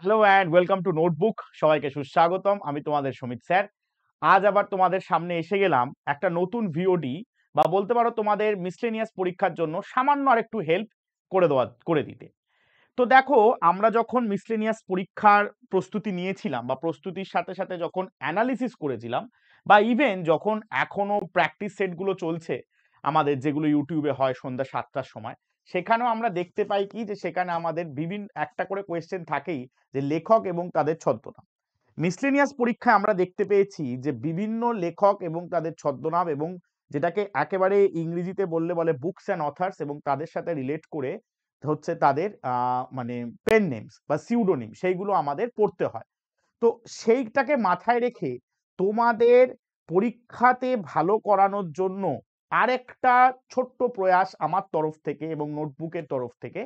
hello and welcome to notebook সবাইকে সুস্বাগতম আমি তোমাদের সমিত স্যার আজ আবার তোমাদের সামনে এসে গেলাম একটা নতুন ভিওডি বা বলতে পারো তোমাদের মিসলেনিয়াস পরীক্ষার জন্য সামান্য আর একটু হেল্প করে দেওয়া করে দিতে তো দেখো আমরা যখন মিসলেনিয়াস পরীক্ষার প্রস্তুতি নিয়েছিলাম বা প্রস্তুতির সাথে সাথে যখন অ্যানালিসিস করেছিলাম বা ইভেন যখন এখনও প্র্যাকটিস সেটগুলো চলছে আমাদের যেগুলো ইউটিউবে হয় সন্ধ্যা সাতটার সময় সেখানেও আমরা দেখতে পাই কি যে সেখানে আমাদের বিভিন্ন একটা করে কোয়েশ্চেন থাকেই যে লেখক এবং তাদের ছদ্মনাম মিসলেনিয়াস পরীক্ষায় আমরা দেখতে পেয়েছি যে বিভিন্ন লেখক এবং তাদের ছদ্মনাম এবং যেটাকে একেবারে ইংরেজিতে বললে বলে বুকস অ্যান্ড অথার্স এবং তাদের সাথে রিলেট করে হচ্ছে তাদের মানে পেন নেমস বা সিউডোনিম সেইগুলো আমাদের পড়তে হয় তো সেইটাকে মাথায় রেখে তোমাদের পরীক্ষাতে ভালো করানোর জন্য আরেকটা ছোট্ট প্রয়াস আমার তরফ থেকে এবং নোটবুকের তরফ থেকে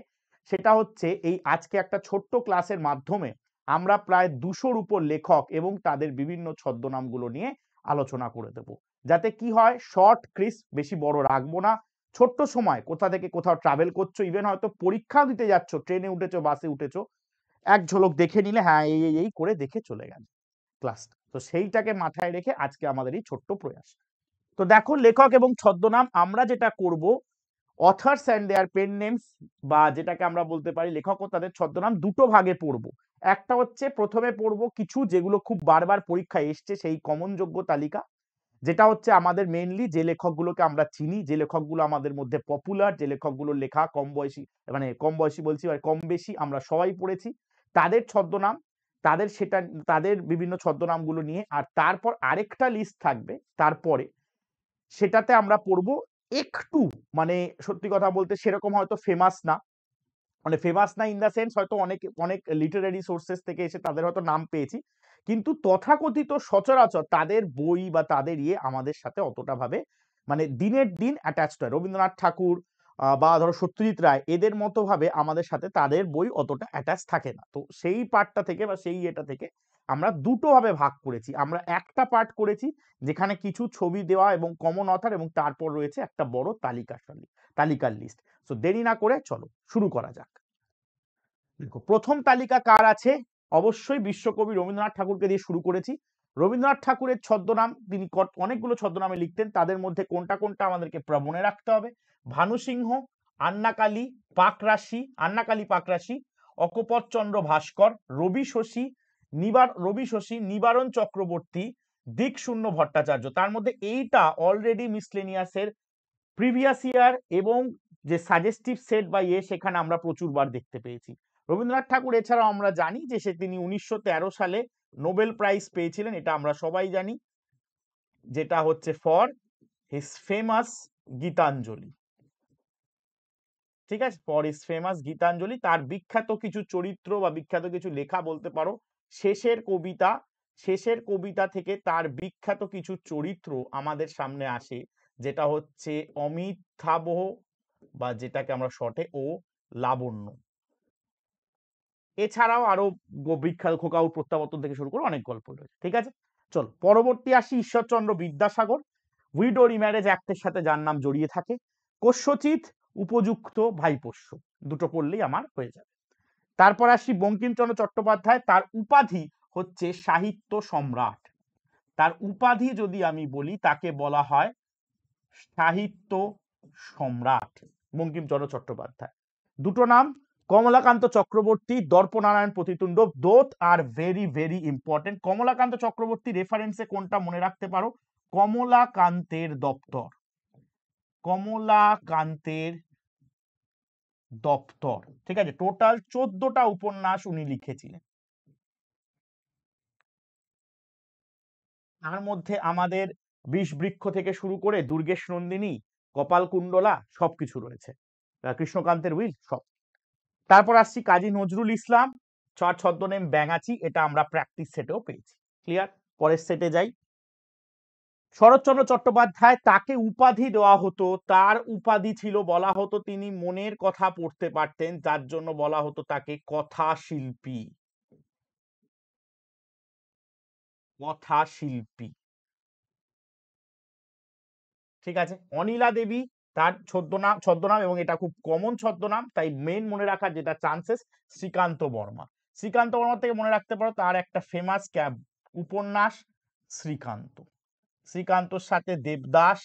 সেটা হচ্ছে এই আজকে একটা ছোট্ট ক্লাসের মাধ্যমে আমরা প্রায় দুশোর উপর লেখক এবং তাদের বিভিন্ন ছদ্মনামগুলো নিয়ে আলোচনা করে দেব যাতে কি হয় শর্ট ক্রিস বেশি বড় রাখবো না ছোট্ট সময় কোথা থেকে কোথাও ট্রাভেল করছো ইভেন হয়তো পরীক্ষাও দিতে যাচ্ছ ট্রেনে উঠেছো বাসে উঠেছো এক ঝলক দেখে নিলে হ্যাঁ এই এই করে দেখে চলে গেল ক্লাস তো সেইটাকে মাথায় রেখে আজকে আমাদের এই ছোট্ট প্রয়াস তো দেখো লেখক এবং ছদ্মনাম আমরা যেটা করব authors and their pen names বা যেটাকে আমরা বলতে পারি লেখক ও তাদের ছদ্মনাম দুটো ভাগে পড়ব একটা হচ্ছে প্রথমে পড়ব কিছু যেগুলো খুব বারবার পরীক্ষায় এসছে সেই কমন যোগ্য তালিকা যেটা হচ্ছে আমাদের মেইনলি যে লেখকগুলোকে আমরা চিনি যে লেখকগুলো আমাদের মধ্যে পপুলার যে লেখকগুলোর লেখা কম বয়সী মানে কম বয়সী বলছি আর মানে কম বেশি আমরা সবাই পড়েছি তাদের ছদ্মনাম তাদের সেটা তাদের বিভিন্ন ছদ্মনামগুলো নিয়ে আর তারপর আরেকটা লিস্ট থাকবে তারপরে সেটাতে আমরা পড়ব একটু মানে সত্যি কথা বলতে সেরকম হয়তো ফেমাস না মানে ফেমাস না ইন দ্য সেন্স হয়তো অনেক অনেক লিটারারি সোর্সেস থেকে এসে তাদের হয়তো নাম পেয়েছি কিন্তু তথাকথিত সচরাচর তাদের বই বা তাদের ইয়ে আমাদের সাথে অতটা ভাবে মানে দিনের দিন অ্যাটাচড হয় রবীন্দ্রনাথ ঠাকুর বা ধরো সত্যজিৎ রায় এদের মতো ভাবে আমাদের সাথে তাদের বই অতটা অ্যাটাচ থাকে না তো সেই পার্টটা থেকে বা সেই ইয়েটা থেকে আমরা দুটোভাবে ভাগ করেছি আমরা একটা পার্ট করেছি যেখানে কিছু ছবি দেওয়া এবং কমন অথার এবং তারপর রয়েছে একটা বড় তালিকার সঙ্গে তালিকার লিস্ট সো দেরি না করে চলো শুরু করা যাক দেখো প্রথম তালিকা কার আছে অবশ্যই বিশ্বকবি রবীন্দ্রনাথ ঠাকুরকে দিয়ে শুরু করেছি রবীন্দ্রনাথ ঠাকুরের ছদ্মনাম তিনি অনেকগুলো ছদ্মনামে লিখতেন তাদের মধ্যে কোনটা কোনটা আমাদেরকে প্রবণে রাখতে হবে ভানু সিংহ আন্নাকালী পাকরাশি আন্নাকালী পাকরাশি চন্দ্র ভাস্কর রবি শশী নিবার রবি শশী নিবারণ চক্রবর্তী দিক শূন্য ভট্টাচার্য তার মধ্যে এইটা অলরেডি মিসলেনিয়াসের প্রিভিয়াস ইয়ার এবং যে সাজেস্টিভ সেট বা ইয়ে সেখানে আমরা প্রচুরবার দেখতে পেয়েছি রবীন্দ্রনাথ ঠাকুর এছাড়াও আমরা জানি যে সে তিনি উনিশশো সালে নোবেল প্রাইজ পেয়েছিলেন এটা আমরা সবাই জানি যেটা হচ্ছে ফর হিস ফেমাস গীতাঞ্জলি ঠিক আছে ফর হিস ফেমাস গীতাঞ্জলি তার বিখ্যাত কিছু চরিত্র বা বিখ্যাত কিছু লেখা বলতে পারো শেষের কবিতা শেষের কবিতা থেকে তার বিখ্যাত কিছু চরিত্র আমাদের সামনে আসে যেটা হচ্ছে অমিতাবহ বা যেটাকে আমরা শটে ও লাবণ্য এছাড়াও আরো বিখ্যাত খোকাউর প্রত্যাবর্তন থেকে শুরু করে অনেক গল্প রয়েছে ঠিক আছে চল পরবর্তী আসি ঈশ্বরচন্দ্র বিদ্যাসাগর উইডো রিম্যারেজ অ্যাক্টের সাথে যার নাম জড়িয়ে থাকে কোষ্যচিত উপযুক্ত ভাইপোষ্য দুটো পড়লেই আমার হয়ে যাবে তারপর আসি বঙ্কিমচন্দ্র চট্টোপাধ্যায় তার উপাধি হচ্ছে সাহিত্য সম্রাট তার উপাধি যদি আমি বলি তাকে বলা হয় সাহিত্য সম্রাট বঙ্কিমচন্দ্র চট্টোপাধ্যায় দুটো নাম কমলাকান্ত চক্রবর্তী দর্পনারায়ণ প্রতিতুণ্ড দোত আর very very important Kamalakanta Chakraborty রেফারেন্সে কোনটা মনে রাখতে পারো কমলাকান্তের দপ্তর কমলাকান্তের দপ্তর ঠিক আছে টোটাল চোদ্দটা উপন্যাস উনি লিখেছিলেন তার মধ্যে আমাদের বৃক্ষ থেকে শুরু করে দুর্গেশ নন্দিনী কপালকুণ্ডলা সবকিছু রয়েছে কৃষ্ণকান্তের উইল সব তারপর আসছি কাজী নজরুল ইসলাম ছদ্মনেম ব্যাঙাচি এটা আমরা প্র্যাকটিস সেটেও পেয়েছি ক্লিয়ার পরের সেটে যাই শরৎচন্দ্র চট্টোপাধ্যায় তাকে উপাধি দেওয়া হতো তার উপাধি ছিল বলা হতো তিনি মনের কথা পড়তে পারতেন যার জন্য বলা হতো তাকে কথা শিল্পী কথা শিল্পী ঠিক আছে অনিলা দেবী তার ছদ্মনাম ছদ্মনাম এবং এটা খুব কমন ছদ্মনাম তাই মেন মনে রাখার যেটা চান্সেস শ্রীকান্ত বর্মা শ্রীকান্ত বর্মা থেকে মনে রাখতে পারো তার একটা ফেমাস ক্যাব উপন্যাস শ্রীকান্ত শ্রীকান্তর সাথে দেবদাস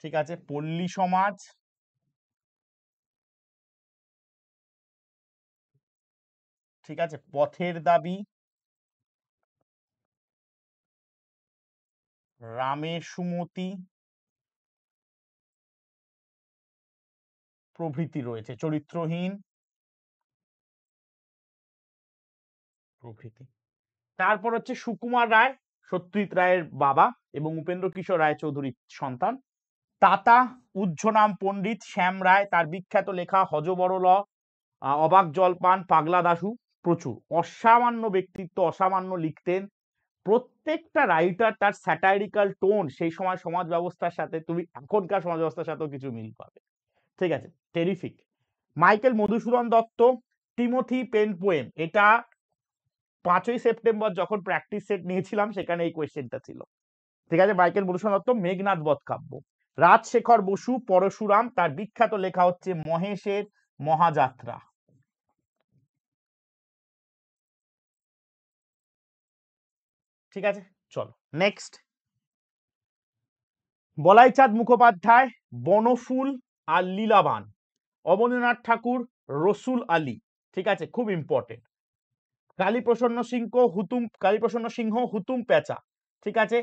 ঠিক আছে পল্লী সমাজ ঠিক আছে পথের দাবি রামের সুমতি প্রভৃতি রয়েছে চরিত্রহীন প্রভৃতি তারপর হচ্ছে সুকুমার রায় সত্যজিৎ রায়ের বাবা এবং উপেন্দ্র কিশোর রায় চৌধুরী সন্তান তাতা উজ্জনাম পণ্ডিত শ্যাম রায় তার বিখ্যাত লেখা হজবরল অবাক জলপান পাগলা দাসু প্রচুর অসামান্য ব্যক্তিত্ব অসামান্য লিখতেন প্রত্যেকটা রাইটার তার স্যাটারিক্যাল টোন সেই সময় সমাজ ব্যবস্থার সাথে তুমি এখনকার সমাজ ব্যবস্থার সাথেও কিছু মিল পাবে ঠিক আছে terrific Michael Madhusudan Dutta Timothy pen poem এটা পাঁচই সেপ্টেম্বর যখন প্র্যাকটিস সেট নিয়েছিলাম সেখানে এই কোয়েশ্চেনটা ছিল ঠিক আছে মাইকেল মধুসূদন দত্ত মেঘনাথ বধ কাব্য রাজশেখর বসু পরশুরাম তার বিখ্যাত লেখা হচ্ছে মহেশের মহাযাত্রা ঠিক আছে চলো নেক্সট বলাইচাঁদ মুখোপাধ্যায় বনফুল আর লীলাবান অবনীনাথ ঠাকুর রসুল আলী ঠিক আছে খুব ইম্পর্টেন্ট কালীপ্রসন্ন সিংহ হুতুম কালীপ্রসন্ন সিংহ হুতুম পেঁচা ঠিক আছে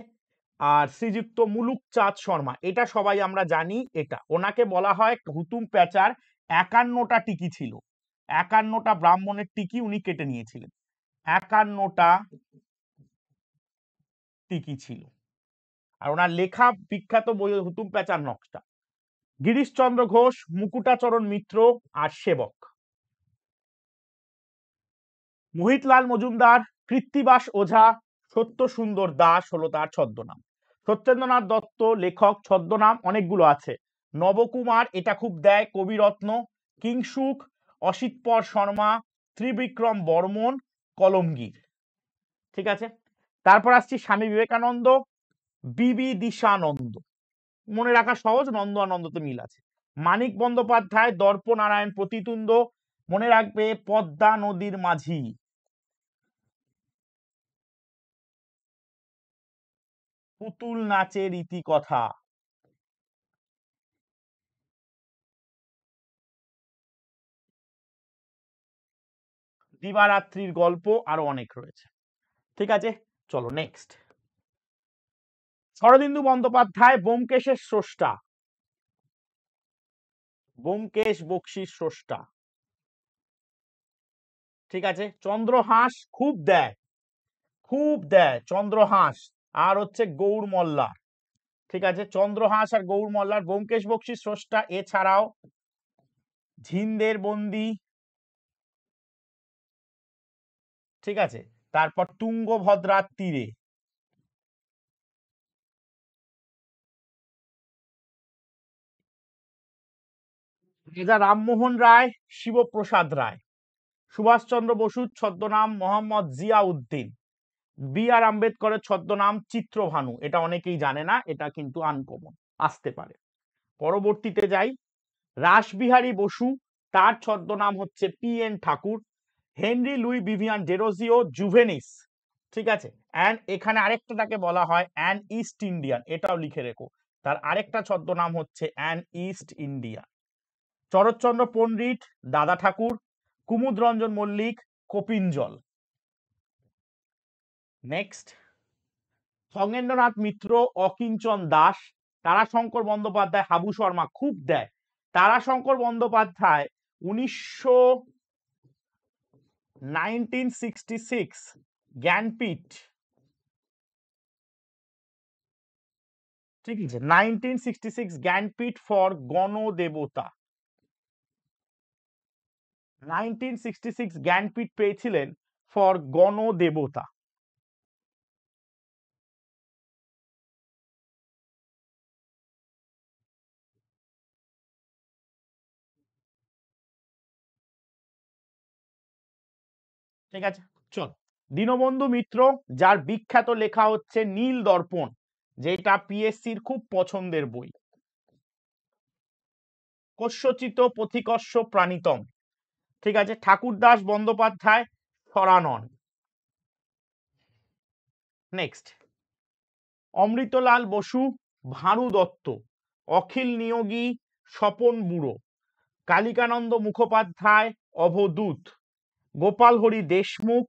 আর শ্রীযুক্ত মুলুক চাঁদ শর্মা এটা সবাই আমরা জানি এটা ওনাকে বলা হয় হুতুম পেঁচার একান্নটা টিকি ছিল একান্নটা ব্রাহ্মণের টিকি উনি কেটে নিয়েছিলেন একান্নটা টিকি ছিল আর ওনার লেখা বিখ্যাত বই হুতুম পেঁচার নকশা গিরিশচন্দ্র ঘোষ মুকুটাচরণ মিত্র আর সেবক মোহিতলাল মজুমদার কৃত্তিবাস ওঝা সত্য সুন্দর দাস হলো তার ছদ্মনাম সত্যেন্দ্রনাথ দত্ত লেখক ছদ্মনাম অনেকগুলো আছে নবকুমার এটা খুব দেয় কবিরত্ন কিংসুক অসিতপর শর্মা ত্রিবিক্রম বর্মন কলমগীর ঠিক আছে তারপর আসছি স্বামী বিবেকানন্দ বিবি দিশানন্দ মনে রাখা সহজ নন্দ তো মিল আছে মানিক বন্দ্যোপাধ্যায় দর্পনারায়ণ প্রতিতুন্দ মনে রাখবে পদ্মা নদীর মাঝি পুতুল নাচের ইতি কথা দিবারাত্রির গল্প আরো অনেক রয়েছে ঠিক আছে চলো নেক্সট শরদিন্দু বন্দ্যোপাধ্যায় বোমকেশের স্রষ্টা বোমকেশ বক্সির স্রষ্টা ঠিক আছে চন্দ্রহাস খুব দেয় খুব দেয় চন্দ্রহাস আর হচ্ছে গৌর মল্লা ঠিক আছে চন্দ্রহাস আর গৌর মল্লার ব্যোমকেশ বক্সি স্রষ্টা এছাড়াও ঝিন্দের বন্দি ঠিক আছে তারপর তুঙ্গভদ্রার তীরে রাজা রামমোহন রায় শিবপ্রসাদ রায় সুভাষচন্দ্র বসুর ছদ্মনাম মোহাম্মদ জিয়াউদ্দিন বি আর আম্বেদকরের ছদ্মনাম চিত্রভানু এটা অনেকেই জানে না এটা কিন্তু আনকমন আসতে পারে পরবর্তীতে যাই রাসবিহারী বসু তার ছদ্মনাম হচ্ছে P N Thakur Henry Louis Vivian Derozio Juvenis ঠিক আছে অ্যান্ড এখানে আরেকটা তাকে বলা হয় অ্যান ইস্ট ইন্ডিয়ান এটাও লিখে রেখো তার আরেকটা ছদ্মনাম হচ্ছে an east India Sharatchandra Pandit Dada Thakur Kumud Ranjan Mallik Kapinjal next Khagendranath Mitra Akinchan Das Tarashankar Bandyopadhyay Habu Sharma খুব দেয় তারাশঙ্কর বন্দ্যোপাধ্যায় উনিশশো নাইনটিন সিক্সটি সিক্স জ্ঞানপীঠ ঠিক আছে nineteen sixty six Jnanpith for Ganadevata nineteen sixty six Jnanpith পেয়েছিলেন ফর গণদেবতা ঠিক আছে চল দীনবন্ধু মিত্র যার বিখ্যাত লেখা হচ্ছে নীল দর্পণ যেটা পিএসসির খুব পছন্দের বই কস্যচিত পথিকস্য প্রাণীতম ঠিক আছে ঠাকুরদাস বন্দ্যোপাধ্যায় সরানন নেক্সট অমৃতলাল বসু ভানু দত্ত অখিল নিয়োগী স্বপন বুড়ো কালিকানন্দ মুখোপাধ্যায় অভদূত গোপাল হরি দেশমুখ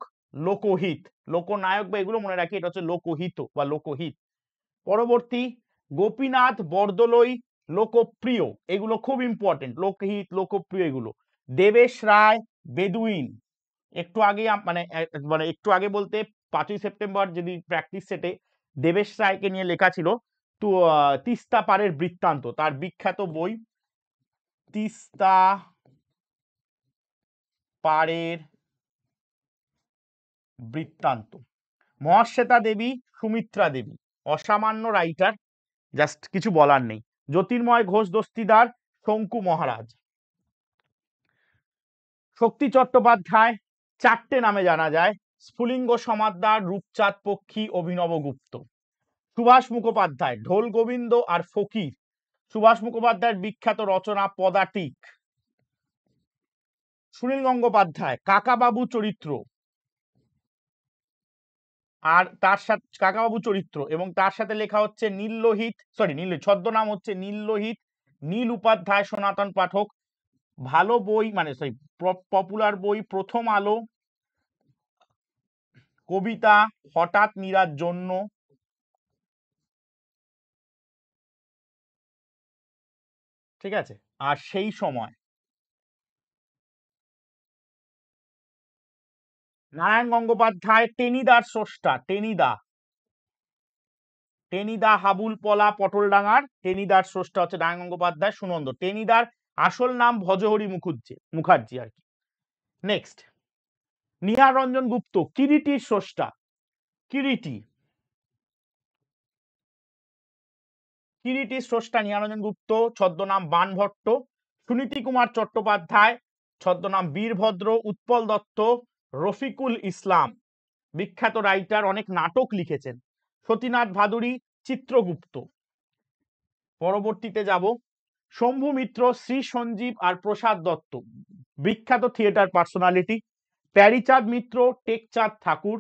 লোকহিত লোকনায়ক বা এগুলো মনে রাখি এটা হচ্ছে লোকহিত বা লোকহিত পরবর্তী গোপীনাথ বরদলৈ লোকপ্রিয় এগুলো খুব ইম্পর্টেন্ট লোকহিত লোকপ্রিয় এগুলো দেবেশ রায় বেদুইন একটু আগে মানে মানে একটু আগে বলতে পাঁচই সেপ্টেম্বর যদি প্র্যাকটিস সেটে দেবেশ রায়কে নিয়ে লেখা ছিল তো তিস্তা পারের বৃত্তান্ত তার বিখ্যাত বই তিস্তা পারের বৃত্তান্ত মহাশ্বেতা দেবী সুমিত্রা দেবী অসামান্য রাইটার জাস্ট কিছু বলার নেই জ্যোতির্ময় ঘোষ দস্তিদার শঙ্কু মহারাজ শক্তি চট্টোপাধ্যায় চারটে নামে জানা যায় স্ফুলিঙ্গ সমাদার রূপচাঁদ পক্ষী অভিনব গুপ্ত সুভাষ মুখোপাধ্যায় ঢোল গোবিন্দ আর ফকির সুভাষ মুখোপাধ্যায়ের বিখ্যাত রচনা পদাটিক সুনীল গঙ্গোপাধ্যায় কাকাবাবু চরিত্র আর তার সাথে কাকাবাবু চরিত্র এবং তার সাথে লেখা হচ্ছে নীললোহিত সরি নীল ছদ্মনাম হচ্ছে নীললোহিত নীল উপাধ্যায় সনাতন পাঠক ভালো বই মানে সরি পপুলার বই প্রথম আলো কবিতা হঠাৎ নিরার জন্য ঠিক আছে আর সেই সময় নারায়ণ গঙ্গোপাধ্যায় টেনিদার স্রষ্টা টেনিদা টেনিদা হাবুল পলা পটলডাঙ্গার টেনিদার স্রষ্টা হচ্ছে নারায়ণ গঙ্গোপাধ্যায় সুনন্দ টেনিদার আসল নাম ভজহরি মুখুজ্জি মুখার্জি আর কি নেক্সট নিহার রঞ্জন গুপ্ত কিরিটির স্রষ্টা কিরিটি কিরিটি স্রষ্টা নিহারঞ্জন গুপ্ত ছদ্মনাম বানভট্ট সুনীতি কুমার চট্টোপাধ্যায় ছদ্মনাম বীরভদ্র উৎপল দত্ত রফিকুল ইসলাম বিখ্যাত রাইটার অনেক নাটক লিখেছেন সতীনাথ ভাদুরী চিত্রগুপ্ত পরবর্তীতে যাব শম্ভু মিত্র শ্রী সঞ্জীব আর প্রসাদ দত্ত বিখ্যাত থিয়েটার পার্সোনালিটি প্যারিচাঁদ মিত্র টেকচাঁদ ঠাকুর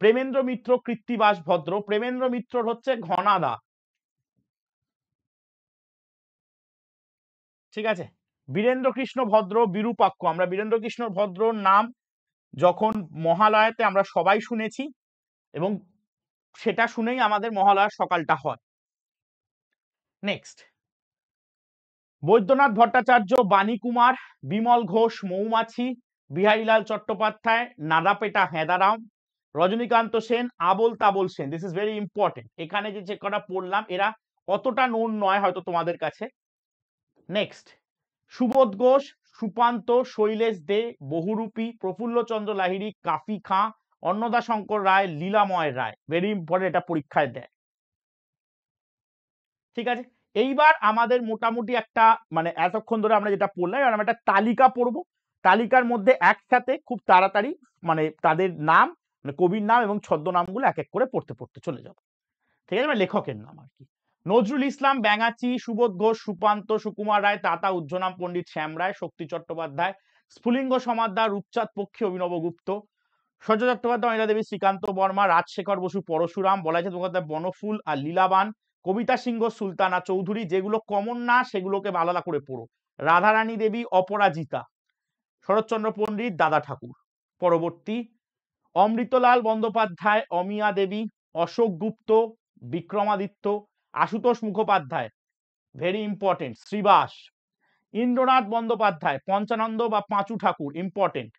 প্রেমেন্দ্র মিত্র কৃত্তিবাস ভদ্র প্রেমেন্দ্র মিত্র হচ্ছে ঘনাদা ঠিক আছে বীরেন্দ্র কৃষ্ণ ভদ্র বিরূপাক্ষ আমরা বীরেন্দ্র কৃষ্ণ ভদ্রর নাম যখন মহালয়াতে আমরা সবাই শুনেছি এবং সেটা শুনেই আমাদের মহালয়ার সকালটা হয় নেক্সট বৈদ্যনাথ ভট্টাচার্য বাণী কুমার বিমল ঘোষ মৌমাছি Biharilal Chattopadhyay নাদাপেটা হেদারাম Rajinikanth Sen Abol Tabol Sen this is very important এখানে যে যে কটা পড়লাম এরা অতটা নোন নয় হয়তো তোমাদের কাছে next Subodh Ghosh Supanta Sailesh De Bahurupi Prafullachandra Lahiri Kafi Khan Annada Shankar Ray Lilamay Ray very important এটা পরীক্ষায় দেয় ঠিক আছে এইবার আমাদের মোটামুটি একটা মানে এতক্ষণ ধরে আমরা যেটা পড়লাম আমরা একটা তালিকা পড়ব তালিকার মধ্যে একসাথে খুব তাড়াতাড়ি মানে তাদের নাম মানে কবির নাম এবং ছদ্ম নামগুলো এক এক করে পড়তে পড়তে চলে যাব ঠিক আছে মানে লেখকের নাম আর কি নজরুল ইসলাম ব্যাঙাচি সুবোধ ঘোষ সুপান্ত সুকুমার রায় তাতা উজ্জনাম পণ্ডিত শ্যাম রায় শক্তি চট্টোপাধ্যায় স্ফুলিঙ্গ সমাদ্দার রূপচাঁদ পক্ষী অভিনব গুপ্ত সজ্জ চট্টোপাধ্যায় অনিলা দেবী শ্রীকান্ত বর্মা রাজশেখর বসু পরশুরাম বলাইচাঁদ মুখোপাধ্যায় বনফুল আর লীলাবান কবিতা সিংহ সুলতানা চৌধুরী যেগুলো কমন না সেগুলোকে আলাদা করে পড়ো রাধারানী দেবী অপরাজিতা শরৎচন্দ্র পণ্ডিত দাদা ঠাকুর পরবর্তী অমৃতলাল বন্দ্যোপাধ্যায় অমিয়া দেবী অশোক গুপ্ত বিক্রমাদিত্য আশুতোষ মুখোপাধ্যায় ভেরি ইম্পর্টেন্ট শ্রীবাস ইন্দ্রনাথ বন্দ্যোপাধ্যায় পঞ্চানন্দ বা পাঁচু ঠাকুর ইম্পর্টেন্ট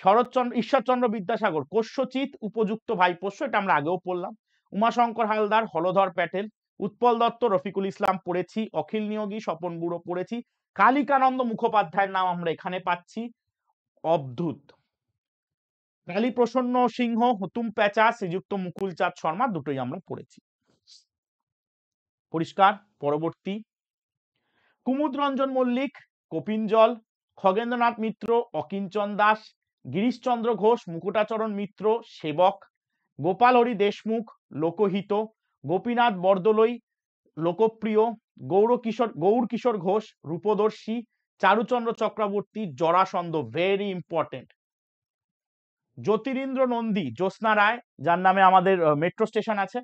শরৎচন্দ্র ঈশ্বরচন্দ্র বিদ্যাসাগর কোষ্যচিত উপযুক্ত ভাইপোষ্য এটা আমরা আগেও পড়লাম উমাশঙ্কর হালদার হলধর প্যাটেল উৎপল দত্ত রফিকুল ইসলাম পড়েছি অখিল নিয়োগী স্বপন বুড়ো পড়েছি কালিকানন্দ মুখোপাধ্যায়ের নাম আমরা এখানে পাচ্ছি অবধূত কালীপ্রসন্ন সিংহ হুতুম প্যাচা শ্রীযুক্ত মুকুল চাঁদ শর্মা দুটোই আমরা পড়েছি পরিষ্কার পরবর্তী কুমুদ রঞ্জন মল্লিক কপিঞ্জল খগেন্দ্রনাথ মিত্র অকিঞ্চন দাস গিরিশচন্দ্র ঘোষ মুকুটাচরণ মিত্র সেবক গোপাল হরি দেশমুখ লোকহিত গোপীনাথ বরদলৈ লোকপ্রিয় গৌরকিশোর গৌর কিশোর ঘোষ রূপদর্শী চারুচন্দ্র চক্রবর্তী জরাসন্দ ভেরি ইম্পর্টেন্ট জ্যোতিরিন্দ্র নন্দী জ্যোৎস্না রায় যার নামে আমাদের মেট্রো স্টেশন আছে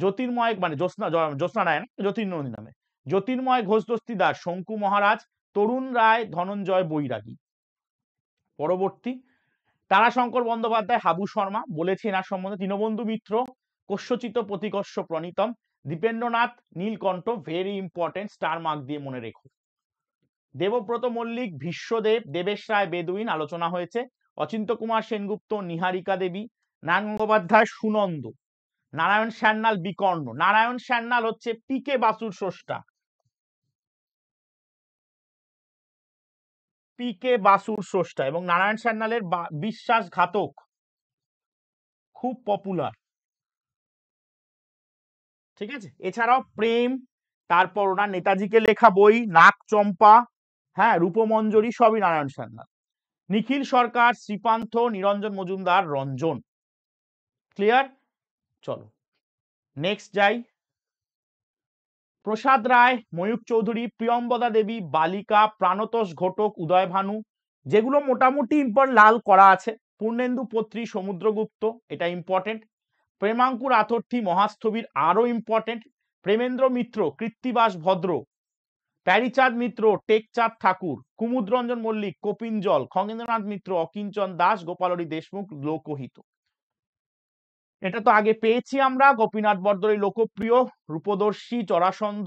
জ্যোতির্ময় মানে জ্যোৎস্না জ্যোৎস্না রায় জ্যোতির্নন্দী নামে জ্যোতির্ময় ঘোষ দাস শঙ্কু মহারাজ তরুণ রায় ধনঞ্জয় বৈরাগী পরবর্তী তারাশঙ্কর বন্দ্যোপাধ্যায় হাবু শর্মা বলেছে এনার সম্বন্ধে দীনবন্ধু মিত্র কস্যচিত প্রতিকর্ষ প্রণীতম Dipendranath Nilkantha very important star mark দিয়ে মনে রেখো দেবব্রত মল্লিক ভীষ্মদেব দেবেশ রায় বেদুইন আলোচনা হয়েছে অচিন্ত কুমার সেনগুপ্ত নিহারিকা দেবী নারায়ণ গঙ্গোপাধ্যায় সুনন্দ নারায়ণ সান্যাল বিকর্ণ নারায়ণ সান্যাল হচ্ছে পিকে বাসুর স্রষ্টা পিকে বাসুর স্রষ্টা এবং নারায়ণ সান্যালের ঘাতক খুব পপুলার ঠিক আছে এছাড়াও প্রেম তারপর ওনার নেতাজিকে লেখা বই নাক চম্পা হ্যাঁ রূপমঞ্জরি সবই নারায়ণ সান্যাল নিখিল সরকার শ্রীপান্থ নিরঞ্জন মজুমদার রঞ্জন ক্লিয়ার চলো নেক্সট যাই প্রসাদ রায় ময়ূক চৌধুরী প্রিয়ম্বদা দেবী বালিকা প্রাণতোষ ঘটক উদয় ভানু যেগুলো মোটামুটি ইম্পর্ট লাল করা আছে পূর্ণেন্দু পত্রী সমুদ্রগুপ্ত এটা ইম্পর্টেন্ট প্রেমাঙ্কুর আথর্থী মহাস্থবির আরও ইম্পর্টেন্ট প্রেমেন্দ্র মিত্র কৃত্তিবাস ভদ্র প্যারিচাঁদ মিত্র টেকচাঁদ ঠাকুর কুমুদরঞ্জন মল্লিক কপিনজল খগেন্দ্রনাথ মিত্র অকিঞ্চন দাস গোপালরী দেশমুখ লোকহিত এটা তো আগে পেয়েছি আমরা গোপীনাথ বরদরের লোকপ্রিয় রূপদর্শী চরাসন্ধ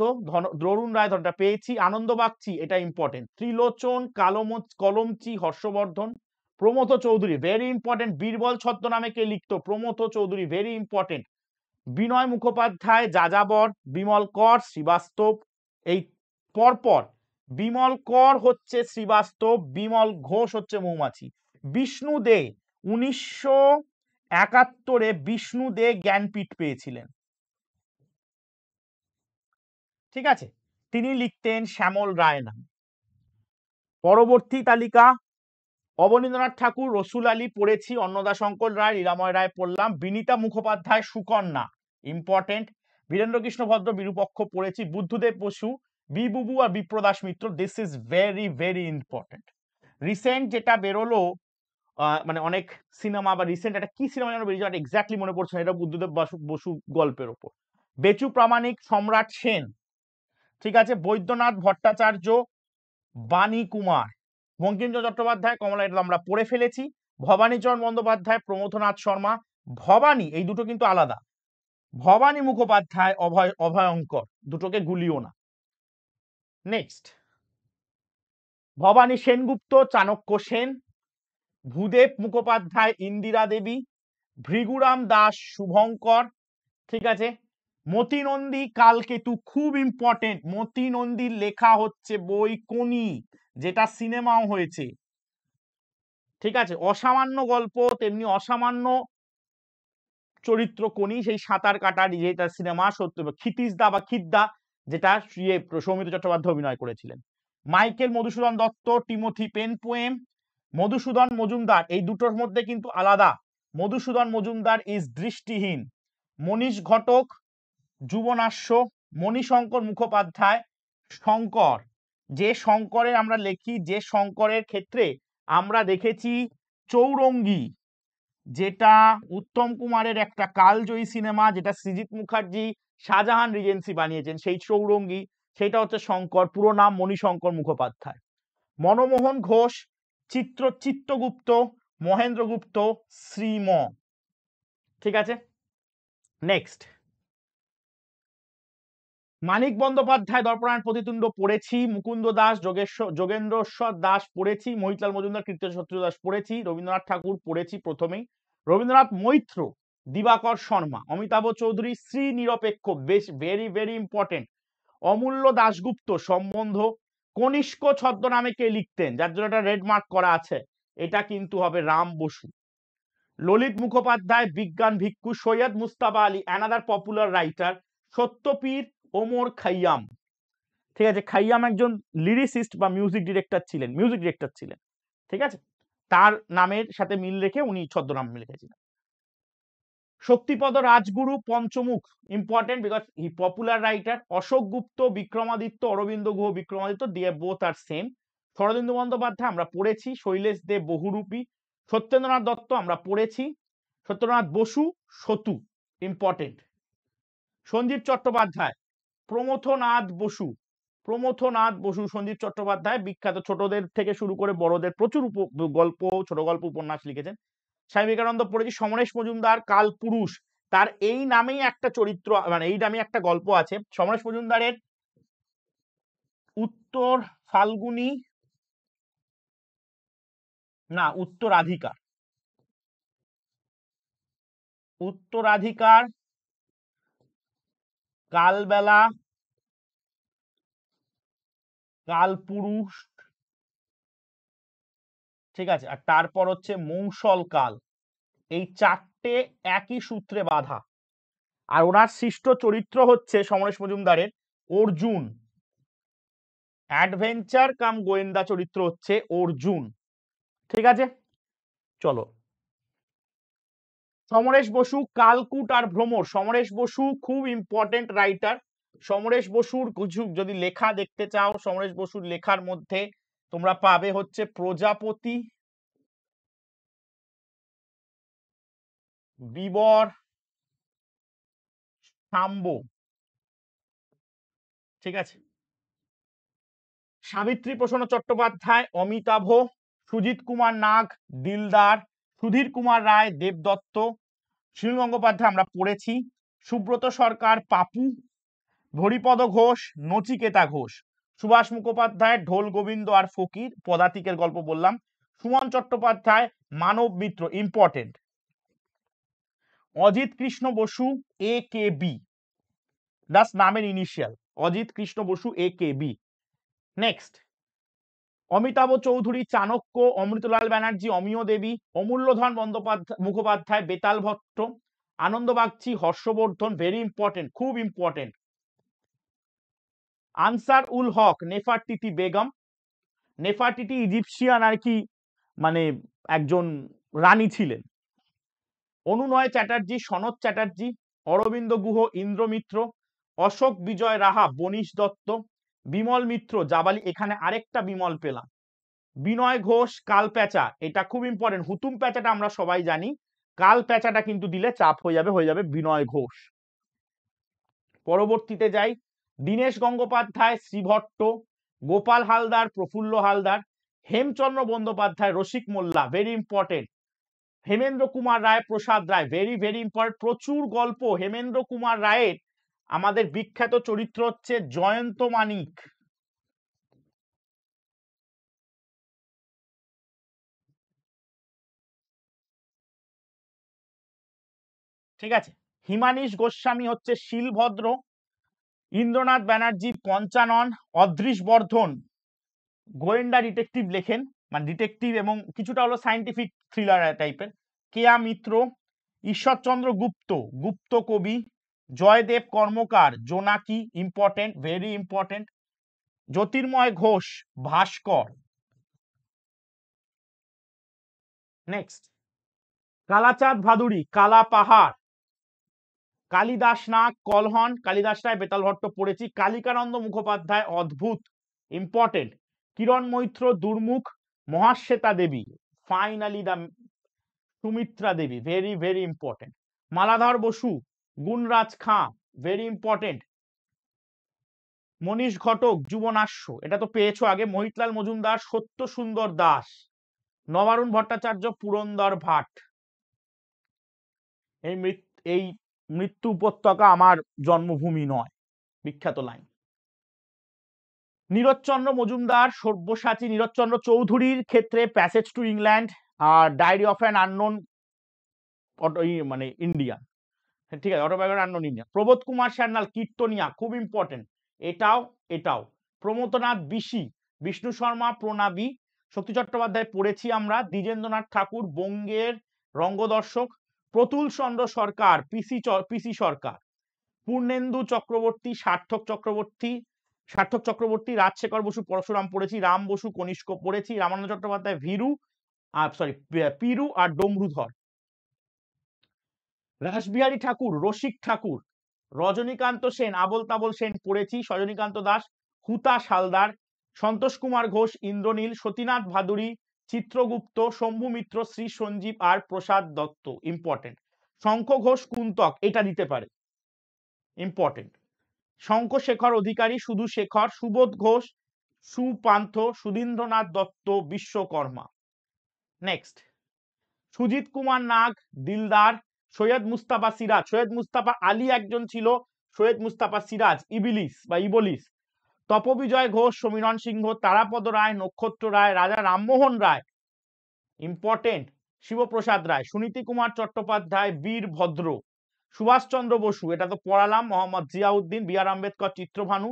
দ্রুণ রায় ধরটা পেয়েছি আনন্দবাগচি এটা important Trilochan calm কলমচি Harshvardhan Pramatha Chowdhury very important Birbal নামে কে লিখত প্রমথ চৌধুরী ভেরি ইম্পর্টেন্ট বিনয় মুখোপাধ্যায় যাযাবর বিমল কর শ্রীবাস্তব এই পরপর বিমল কর হচ্ছে শ্রীবাস্তব বিমল ঘোষ হচ্ছে মৌমাছি বিষ্ণু দে উনিশশো একাত্তরে বিষ্ণু দে জ্ঞানপীঠ পেয়েছিলেন ঠিক আছে তিনি লিখতেন শ্যামল রায় নাম পরবর্তী তালিকা অবনীন্দ্রনাথ ঠাকুর রসুল আলী পড়েছি অন্নদাশঙ্কর রায় নিরাময় রায় পড়লাম বিনীতা মুখোপাধ্যায় সুকন্যা ইম্পর্টেন্ট বীরেন্দ্রকৃষ্ণ ভদ্র বিরুপক্ষ পড়েছি বুদ্ধদেব বসু বিবুবু আর Bipradas Mitra this is very very important recent যেটা বেরোলো মানে অনেক সিনেমা বা রিসেন্ট একটা কি সিনেমা যেন বেরিয়েছে এক্স্যাক্টলি মনে পড়ছে এটা বুদ্ধদেব বাসু বসু গল্পের ওপর বেচু প্রামাণিক সম্রাট সেন ঠিক আছে বৈদ্যনাথ ভট্টাচার্য বাণী কুমার বঙ্কিমচন্দ্র চট্টোপাধ্যায় কমলা এটা আমরা পড়ে ফেলেছি ভবানীচরণ বন্দ্যোপাধ্যায় প্রমথনাথ শর্মা ভবানী এই দুটো কিন্তু আলাদা ভবানী মুখোপাধ্যায় অভয় অভয়ঙ্কর দুটোকে গুলিও না নেক্সট ভবানী সেনগুপ্ত চাণক্য সেন ভূদেব মুখোপাধ্যায় ইন্দিরা দেবী ভৃগুরাম দাস শুভঙ্কর ঠিক আছে মতিনন্দী কালকেতু খুব ইম্পর্টেন্ট মতিনন্দীর লেখা হচ্ছে বই কনি যেটা সিনেমাও হয়েছে ঠিক আছে অসামান্য গল্প তেমনি অসামান্য চরিত্র কনি সেই সাঁতার কাটার যেটা সিনেমা সত্য ক্ষিতিসদা বা খিদ্দা যেটা সৌমিত চট্টোপাধ্যায় অভিনয় করেছিলেন Michael Madhusudan Dutta Timothy pen poem Madhusudan Majumdar এই দুটোর মধ্যে কিন্তু আলাদা মধুসূদন মজুমদার ইজ দৃষ্টিহীন মনীষ ঘটক যুবনাশ্য মণিশঙ্কর মুখোপাধ্যায় শঙ্কর যে শঙ্করের আমরা লিখি যে শঙ্করের ক্ষেত্রে আমরা দেখেছি চৌরঙ্গি যেটা উত্তম কুমারের একটা কালজয়ী সিনেমা যেটা সৃজিত মুখার্জি শাহজাহান রিজেন্সি বানিয়েছেন সেই চৌরঙ্গি সেটা হচ্ছে শঙ্কর পুরো নাম মণিশঙ্কর মুখোপাধ্যায় মনমোহন ঘোষ চিত্র চিত্তগুপ্ত মহেন্দ্রগুপ্ত শ্রীম ঠিক আছে নেক্সট মানিক বন্দ্যোপাধ্যায় দর্পণায়ন প্রতিতুণ্ড পড়েছি মুকুন্দ দাস যোগেশ্বর যোগেন্দ্রশ্বর দাস পড়েছি মহিতলাল মজুমদার কীর্তি শত্রু দাস পড়েছি রবীন্দ্রনাথ ঠাকুর পড়েছি প্রথমেই রবীন্দ্রনাথ মৈত্র দিবাকর শর্মা অমিতাভ চৌধুরী শ্রী নিরপেক্ষ বেশ ভেরি ভেরি ইম্পর্টেন্ট অমূল্য দাশগুপ্ত সম্বন্ধ কনিষ্ক ছদ্মনামে কে লিখতেন যার জন্য একটা রেডমার্ক করা আছে এটা কিন্তু হবে Ram Basu Lalit Mukhopadhyay Bigyan Bhikshu Syed Mujtaba Ali another popular writer Satyapir Omar Khayyam ঠিক আছে খাইয়াম একজন লিরিসিস্ট বা মিউজিক ডিরেক্টর ছিলেন মিউজিক ডিরেক্টর ছিলেন ঠিক আছে তার নামের সাথে মিল রেখে উনি ছদ্মনাম লিখেছিলেন Shaktipada Rajguru Panchamukh important because he popular writer Ashok Gupta Bikramaditya Aurobindo Guha Bikramaditya দিয়ে বোথ আর সেম শরদিন্দু বন্দ্যোপাধ্যায় আমরা পড়েছি শৈলেশ দেব বহুরূপী সত্যেন্দ্রনাথ দত্ত আমরা পড়েছি সত্যনাথ বসু সতু ইম্পর্টেন্ট সঞ্জীব চট্টোপাধ্যায় প্রমথনাথ বসু প্রমথনাথ বসু সঞ্জীব চট্টোপাধ্যায় বিখ্যাত ছোটদের থেকে শুরু করে বড়দের প্রচুর গল্প ছোট গল্প উপন্যাস লিখেছেন স্বামী বিবেকানন্দ পড়েছি সমরেশ মজুমদার কাল পুরুষ তার এই নামেই একটা চরিত্র মানে এই নামে একটা গল্প আছে সমরেশ মজুমদারের উত্তর ফাল্গুনি না উত্তরাধিকার উত্তরাধিকার কালবেলা কালপুরুষ ঠিক আছে আর তারপর হচ্ছে মৌসল কাল এই চারটে একই সূত্রে বাধা আর ওনার সৃষ্ট চরিত্র হচ্ছে সমরেশ মজুমদারের অর্জুন অ্যাডভেঞ্চার কাম গোয়েন্দা চরিত্র হচ্ছে অর্জুন ঠিক আছে চলো সমরেশ বসু কালকুট আর ভ্রমর সমরেশ বসু খুব ইম্পর্টেন্ট রাইটার সমরেশ বসুর কিছু যদি লেখা দেখতে চাও সমরেশ বসুর লেখার মধ্যে তোমরা পাবে হচ্ছে প্রজাপতি বিবর সাম্ব ঠিক আছে সাবিত্রী প্রসন্ন চট্টোপাধ্যায় অমিতাভ সুজিত কুমার নাগ দিলদার সুধীর কুমার রায় দেবদত্ত শিল গঙ্গোপাধ্যায় আমরা পড়েছি সুব্রত সরকার পাপু ভরিপদ ঘোষ নচিকেতা ঘোষ সুভাষ মুখোপাধ্যায় ঢোল গোবিন্দ আর ফকির পদাতিকের গল্প বললাম Suman Chattopadhyay Manab Mitra important Ajit Krishna Basu A K B নামের initial Ajit Krishna Basu A K B next Amitabha Chowdhury Chanakya Amritalal Banerjee Amiya Debi Amulyadhan Bandyopadhyay Mukhopadhyay Betal Bhatta Ananda Bagchi Harshabardhan very important খুব important Ansar ul Haque Nefertiti Begum Nefertiti Egyptian আর কি মানে একজন রানী ছিলেন অনুনয় চ্যাটার্জি সনদ চ্যাটার্জি অরবিন্দ গুহ ইন্দ্র মিত্র অশোক বিজয় রাহা বনিশ দত্ত বিমল মিত্র জাবালি এখানে আরেকটা বিমল পেলাম বিনয় ঘোষ কাল প্যাঁচা এটা খুব ইম্পর্টেন্ট হুতুম প্যাঁচাটা আমরা সবাই জানি কাল প্যাঁচাটা কিন্তু দিলে চাপ হয়ে যাবে হয়ে যাবে বিনয় ঘোষ পরবর্তীতে যাই দীনেশ গঙ্গোপাধ্যায় শ্রীভট্ট গোপাল হালদার প্রফুল্ল Haldar Hemchandra Bandyopadhyay Rasik Molla very important Hemendra Kumar Roy Prasad Roy very very important প্রচুর গল্প হেমেন্দ্র কুমার রায়ের আমাদের বিখ্যাত চরিত্র হচ্ছে জয়ন্ত মানিক ঠিক আছে হিমানিশ গোস্বামী হচ্ছে শিলভদ্র ইন্দ্রনাথ ব্যানার্জি পঞ্চানন অদৃশ বর্ধন গোয়েন্দা ডিটেকটিভ লেখেন মানে ডিটেকটিভ এবং কিছুটা হলো সাইন্টিফিক থ্রিলার টাইপের কেয়া মিত্র ঈশ্বরচন্দ্র গুপ্ত গুপ্ত কবি Joydeb Karmakar Jonaki important very important Jyotirmoy Ghosh Bhaskar next Kalachand Bhaduri Kala Pahar Kalidas নাগ কলহন কালিদাস রায় বেতাল ভট্ট পড়েছি Kalikananda Mukhopadhyay Adbhut important Kiran Maitra Durmukh Mahasweta Debi finally the Sumitra Debi very very important Maladhar Basu Gunaraj Khan very important Manish Ghatak Yubanashwa এটা তো পেয়েছো আগে মহিতলাল মজুমদার সত্য সুন্দর দাস নবারুণ ভট্টাচার্য পুরন্দর ভাট এই এই মৃত্যু উপত্যকা আমার জন্মভূমি নয় বিখ্যাত লাইন নীরজচন্দ্র মজুমদার সব্যসাচী নীরজচন্দ্র চৌধুরীর ক্ষেত্রে প্যাসেজ টু ইংল্যান্ড আর ডায়েরি অফ অ্যান আননোন মানে ইন্ডিয়ান ঠিক আছে autobiography unknown Indian Prabodh Kumar Sanyal Kirtaniya খুব ইম্পর্টেন্ট এটাও এটাও প্রমোদনাথ বিশি বিষ্ণু শর্মা প্রণাবী শক্তি চট্টোপাধ্যায় পড়েছি আমরা দ্বিজেন্দ্রনাথ ঠাকুর বঙ্গের রঙ্গদর্শক প্রতুল চন্দ্র সরকার পিসি পিসি সরকার পূর্ণেন্দু চক্রবর্তী সার্থক চক্রবর্তী সার্থক চক্রবর্তী রাজশেখর বসু পরশুরাম পড়েছি রাম বসু কনিষ্ক পড়েছি রামানন্দ চট্টোপাধ্যায় ভীরু আর সরি পিরু আর ডমরুধর রাসবিহারী ঠাকুর রসিক ঠাকুর রজনীকান্ত সেন আবল তাবল সেন পড়েছি সজনীকান্ত দাস হুতা সালদার সন্তোষ কুমার ঘোষ ইন্দ্রনীল সতীনাথ ভাদুরী চিত্রগুপ্ত শম্ভু মিত্র শ্রী সঞ্জীব আর প্রসাদ দত্ত ইম্পর্টেন্ট শঙ্খ ঘোষ কুন্তক এটা দিতে পারে ইম্পর্টেন্ট শঙ্খশেখর অধিকারী শুধু শেখর সুবোধ ঘোষ সুপান্থ সুধীন্দ্রনাথ দত্ত বিশ্বকর্মা নেক্সট সুজিত কুমার নাগ দিলদার সৈয়দ মুস্তাফা সিরাজ সৈয়দ মুস্তাফা আলী একজন ছিল সৈয়দ মুস্তাফা সিরাজ ইবিলিস বা ইবলিস তপবিজয় ঘোষ সমীরণ সিংহ তারাপদ রায় নক্ষত্র রায় রাজা রামমোহন রায় ইম্পর্টেন্ট শিবপ্রসাদ রায় সুনীতি কুমার চট্টোপাধ্যায় বীর ভদ্র সুভাষচন্দ্র বসু এটা তো পড়ালাম Mohammad Ziauddin B R Ambedkar Chitrabhanu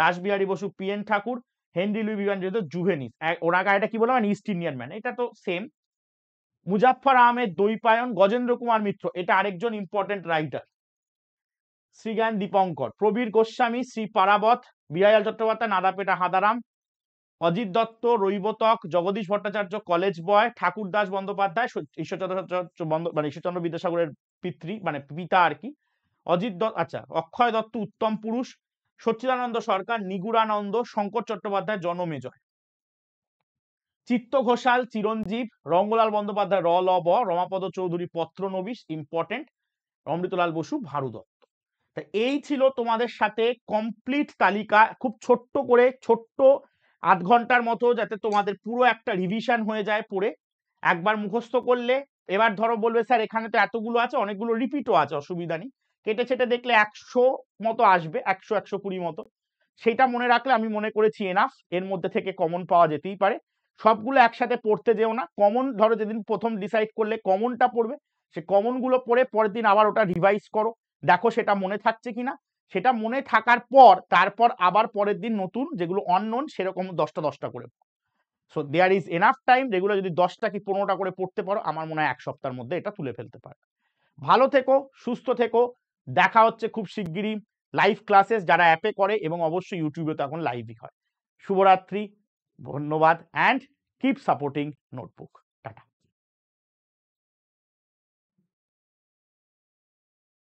Rashbehari Basu P N Thakur Henry Louis Biman যেহেতু জুভেনিস ওনাকে এটা কি বললাম ইস্ট ইন্ডিয়ান ম্যান এটা তো সেম মুজাফর আহমেদ দৈপায়ন গজেন্দ্র কুমার মিত্র এটা আরেকজন important writer Shrijnan Dipankar Prabir Goswami Shri Parabat BIL Chattopadhyay Nadapeta Hadaram Ajit Dutta Raibatak Jagadish Bhattacharya college boy Thakurdas Bandyopadhyay Ishwarchandra মানে ঈশ্বরচন্দ্র বিদ্যাসাগরের পিতৃ মানে পিতা আর কি অজিত দত্ত আচ্ছা অক্ষয় দত্ত উত্তম পুরুষ সচিদানন্দ সরকার নিগুড়ানন্দ শঙ্কর চট্টোপাধ্যায় জনমেজয় চিত্ত ঘোষাল চিরঞ্জীব রঙ্গলাল বন্দ্যোপাধ্যায় র ল ব রমাপদ চৌধুরী পত্রনবিশ ইম্পর্টেন্ট অমৃতলাল বসু ভারুদত্ত তা এই ছিল তোমাদের সাথে কমপ্লিট তালিকা খুব ছোট্ট করে ছোট্ট আধ ঘন্টার মতো যাতে তোমাদের পুরো একটা রিভিশন হয়ে যায় পড়ে একবার মুখস্থ করলে এবার ধরো বলবে স্যার এখানে তো এতগুলো আছে অনেকগুলো রিপিটও আছে অসুবিধা নেই কেটে ছেটে দেখলে একশো মতো আসবে একশো একশো কুড়ি মতো সেটা মনে রাখলে আমি মনে করেছি এনাফ এর মধ্যে থেকে কমন পাওয়া যেতেই পারে সবগুলো একসাথে পড়তে যেও না কমন ধরো যেদিন প্রথম ডিসাইড করলে কমনটা পড়বে সে কমনগুলো পড়ে পরের দিন আবার ওটা রিভাইজ করো দেখো সেটা মনে থাকছে কিনা সেটা মনে থাকার পর তারপর আবার পরের দিন নতুন যেগুলো অননোন সেরকম দশটা দশটা করে so there is enough time যেগুলো যদি দশটা কি পনেরোটা করে পড়তে পারো আমার মনে হয় এক সপ্তাহের মধ্যে এটা তুলে ফেলতে পারো ভালো থেকো সুস্থ থেকো দেখা হচ্ছে খুব শিগগিরই লাইভ ক্লাসেস যারা অ্যাপে করে এবং অবশ্যই ইউটিউবে তো এখন লাইভই হয় শুভরাত্রি ধন্যবাদ অ্যান্ড কিপ সাপোর্টিং নোটবুক